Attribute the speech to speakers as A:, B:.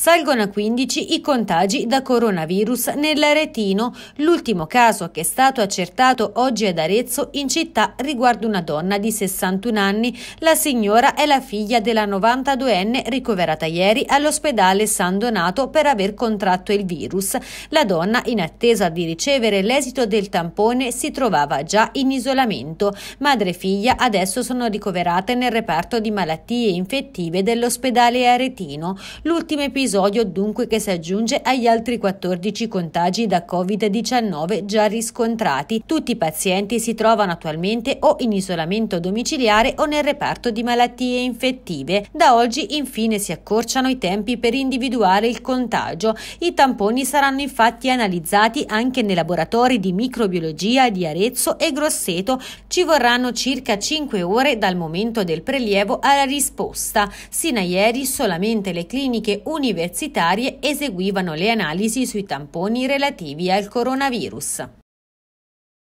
A: Salgono a 15 i contagi da coronavirus nell'Aretino, l'ultimo caso che è stato accertato oggi ad Arezzo in città riguarda una donna di 61 anni. La signora è la figlia della 92enne ricoverata ieri all'ospedale San Donato per aver contratto il virus. La donna, in attesa di ricevere l'esito del tampone, si trovava già in isolamento. Madre e figlia adesso sono ricoverate nel reparto di malattie infettive dell'ospedale Aretino. L'ultimo episodio episodio dunque che si aggiunge agli altri 14 contagi da Covid-19 già riscontrati. Tutti i pazienti si trovano attualmente o in isolamento domiciliare o nel reparto di malattie infettive. Da oggi infine si accorciano i tempi per individuare il contagio. I tamponi saranno infatti analizzati anche nei laboratori di microbiologia di Arezzo e Grosseto. Ci vorranno circa 5 ore dal momento del prelievo alla risposta. Sino a ieri solamente le cliniche universitarie universitarie eseguivano le analisi sui tamponi relativi al coronavirus.